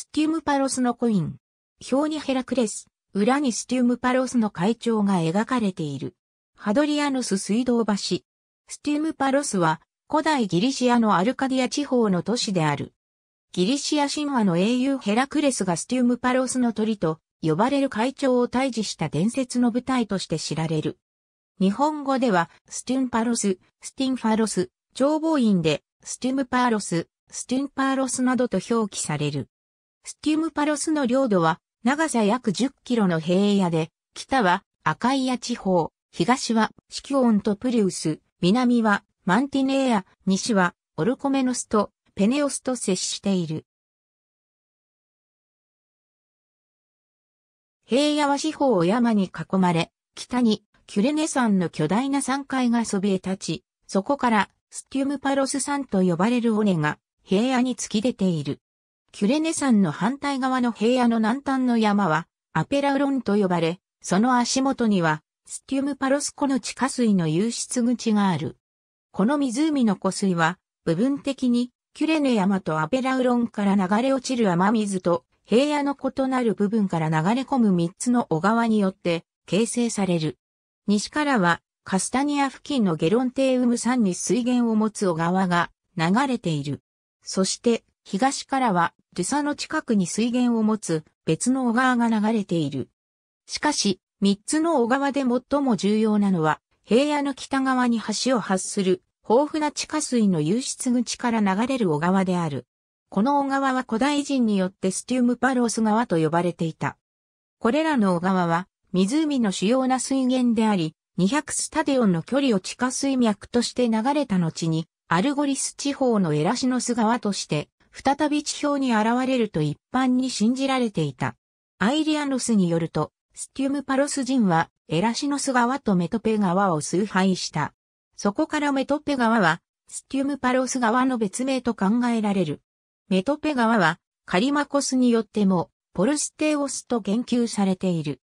スティムパロスのコイン。表にヘラクレス、裏にスティムパロスの会長が描かれている。ハドリアヌス水道橋。スティムパロスは古代ギリシアのアルカディア地方の都市である。ギリシア神話の英雄ヘラクレスがスティムパロスの鳥と呼ばれる会長を退治した伝説の舞台として知られる。日本語では、スティンパロス、スティンファロス、長望院で、スティムパロス、スティンパーロスなどと表記される。スティムパロスの領土は長さ約10キロの平野で、北は赤イア地方、東はシキオンとプリウス、南はマンティネーア、西はオルコメノスとペネオスと接している。平野は四方を山に囲まれ、北にキュレネ山の巨大な山海がそびえ立ち、そこからスティウムパロス山と呼ばれる尾根が平野に突き出ている。キュレネ山の反対側の平野の南端の山は、アペラウロンと呼ばれ、その足元には、スティウムパロス湖の地下水の湧出口がある。この湖の湖水は、部分的に、キュレネ山とアペラウロンから流れ落ちる雨水と、平野の異なる部分から流れ込む3つの小川によって形成される。西からはカスタニア付近のゲロンテウム山に水源を持つ小川が流れている。そして東からは、ルサの近くに水源を持つ別の小川が流れている。しかし、三つの小川で最も重要なのは、平野の北側に橋を発する豊富な地下水の湧出口から流れる小川である。この小川は古代人によってスティウムパロス川と呼ばれていた。これらの小川は湖の主要な水源であり、200スタデオンの距離を地下水脈として流れた後に、アルゴリス地方のエラシノス川として再び地表に現れると一般に信じられていた。アイリアノスによると、スティウムパロス人はエラシノス川とメトペ川を崇拝した。そこからメトペ川は、スティウムパロス川の別名と考えられる。メトペ川は、カリマコスによっても、ポルステオスと言及されている。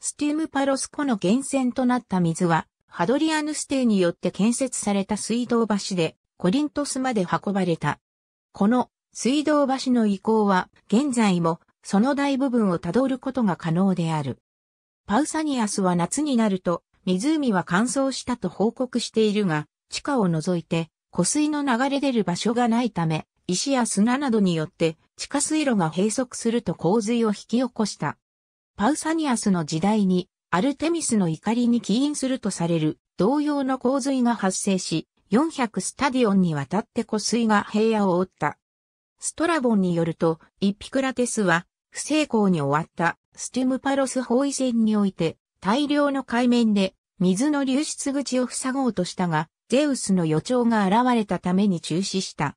スティウムパロス湖の源泉となった水は、ハドリアヌステによって建設された水道橋で、コリントスまで運ばれた。この水道橋の遺構は現在もその大部分をたどることが可能である。パウサニアスは夏になると湖は乾燥したと報告しているが、地下を除いて湖水の流れ出る場所がないため、石や砂などによって地下水路が閉塞すると洪水を引き起こした。パウサニアスの時代にアルテミスの怒りに起因するとされる同様の洪水が発生し、400スタディオンにわたって湖水が平野を覆った。ストラボンによると、イピクラテスは、不成功に終わったスティムパロス包囲戦において、大量の海面で水の流出口を塞ごうとしたが、ゼウスの予兆が現れたために中止した。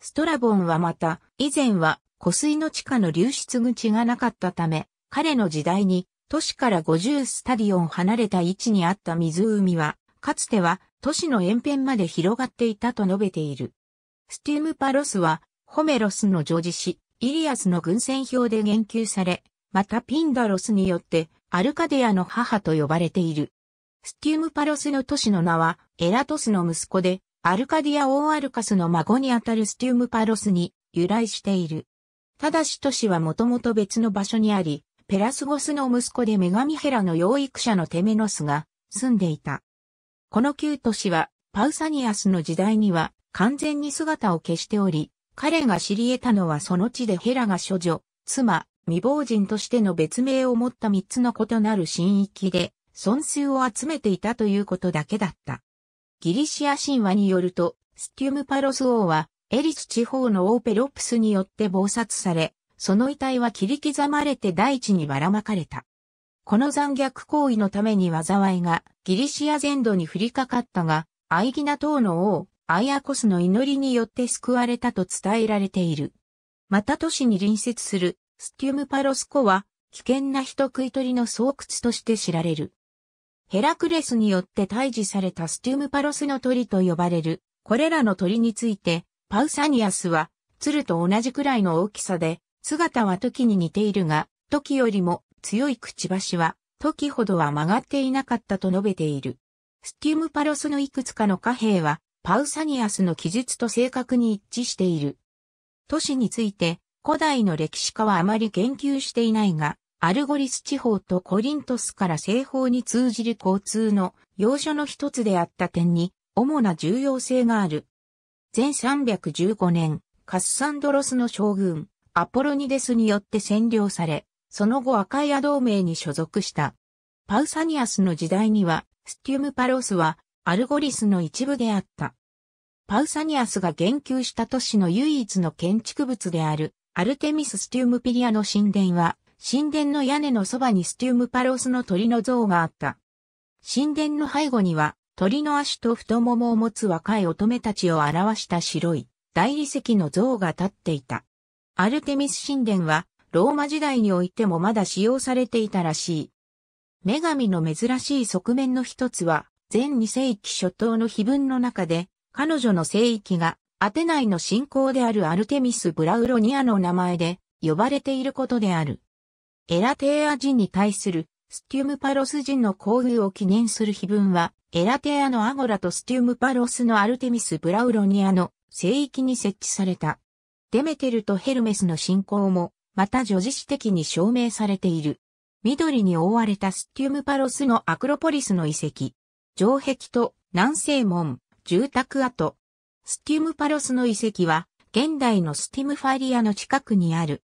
ストラボンはまた、以前は湖水の地下の流出口がなかったため、彼の時代に都市から50スタディオン離れた位置にあった湖は、かつては都市の沿辺まで広がっていたと述べている。スティムパロスは、ホメロスの女児子、イリアスの軍船表で言及され、またピンダロスによって、アルカデアの母と呼ばれている。スティムパロスの都市の名は、エラトスの息子で、アルカディアオー・アルカスの孫にあたるスティウムパロスに由来している。ただし都市はもともと別の場所にあり、ペラスゴスの息子で女神ヘラの養育者のテメノスが住んでいた。この旧都市はパウサニアスの時代には完全に姿を消しており、彼が知り得たのはその地でヘラが処女、妻、未亡人としての別名を持った三つの異なる神域で、損数を集めていたということだけだった。ギリシア神話によると、スティウムパロス王は、エリス地方のオーペロプスによって謀殺され、その遺体は切り刻まれて大地にばらまかれた。この残虐行為のために災いがギリシア全土に降りかかったが、アイギナ島の王、アイアコスの祈りによって救われたと伝えられている。また都市に隣接するスティウムパロスコは危険な人食い鳥の巣窟として知られる。ヘラクレスによって退治されたスティウムパロスの鳥と呼ばれる、これらの鳥について、パウサニアスは、鶴と同じくらいの大きさで、姿は時に似ているが、時よりも強いくちばしは、時ほどは曲がっていなかったと述べている。スティウムパロスのいくつかの貨幣は、パウサニアスの記述と正確に一致している。都市について、古代の歴史家はあまり言及していないが、アルゴリス地方とコリントスから西方に通じる交通の要所の一つであった点に、主な重要性がある。前315年、カッサンドロスの将軍、アポロニデスによって占領され、その後アカイア同盟に所属した。パウサニアスの時代には、スティウムパロスはアルゴリスの一部であった。パウサニアスが言及した都市の唯一の建築物である、アルテミス・スティウムピリアの神殿は、神殿の屋根のそばにスティウムパロスの鳥の像があった。神殿の背後には、鳥の足と太ももを持つ若い乙女たちを表した白い大理石の像が立っていた。アルテミス神殿は、ローマ時代においてもまだ使用されていたらしい。女神の珍しい側面の一つは、全2世紀初頭の碑文の中で、彼女の聖域が、アテナイの信仰であるアルテミス・ブラウロニアの名前で、呼ばれていることである。エラテーア人に対する、スティウムパロス人の交流を記念する碑文は、エラテーアのアゴラとスティウムパロスのアルテミス・ブラウロニアの聖域に設置された。デメテルとヘルメスの信仰も、また叙事詩的に証明されている。緑に覆われたスティウムパロスのアクロポリスの遺跡。城壁と南西門、住宅跡。スティムパロスの遺跡は、現代のスティムファリアの近くにある。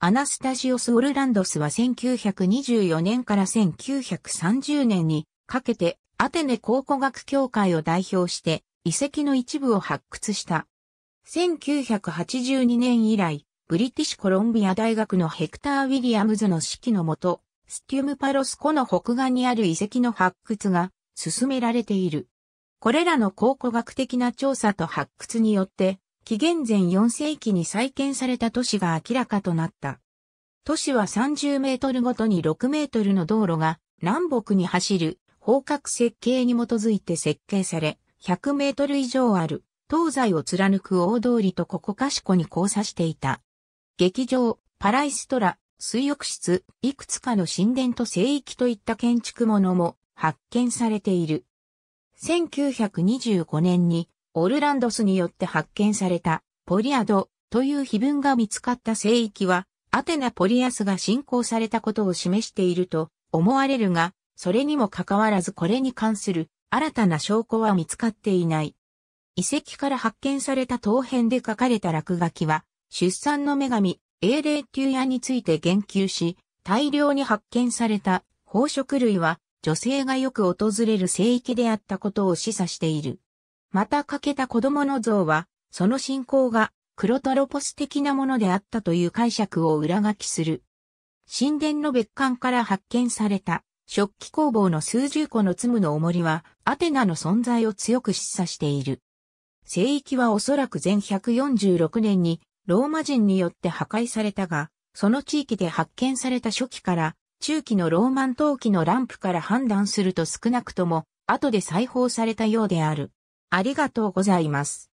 アナスタジオス・オルランドスは1924年から1930年にかけてアテネ考古学協会を代表して遺跡の一部を発掘した。1982年以来、ブリティッシュコロンビア大学のヘクター・ウィリアムズの指揮のもと、スティムパロス湖の北岸にある遺跡の発掘が進められている。これらの考古学的な調査と発掘によって、紀元前4世紀に再建された都市が明らかとなった。都市は30メートルごとに6メートルの道路が南北に走る方角設計に基づいて設計され、100メートル以上ある東西を貫く大通りとここかしこに交差していた。劇場、パライストラ、水浴室、いくつかの神殿と聖域といった建築物も発見されている。1925年にオルランドスによって発見されたポリアドという碑文が見つかった聖域はアテナポリアスが信仰されたことを示していると思われるが、それにもかかわらずこれに関する新たな証拠は見つかっていない。遺跡から発見された陶片で書かれた落書きは、出産の女神、エレ霊テュヤについて言及し、大量に発見された宝飾類は、女性がよく訪れる聖域であったことを示唆している。また欠けた子供の像は、その信仰がクロトロポス的なものであったという解釈を裏書きする。神殿の別館から発見された食器工房の数十個の積むの重りはアテナの存在を強く示唆している。聖域はおそらく前146年にローマ人によって破壊されたが、その地域で発見された初期から中期のローマン陶器のランプから判断すると少なくとも、後で裁縫されたようである。ありがとうございます。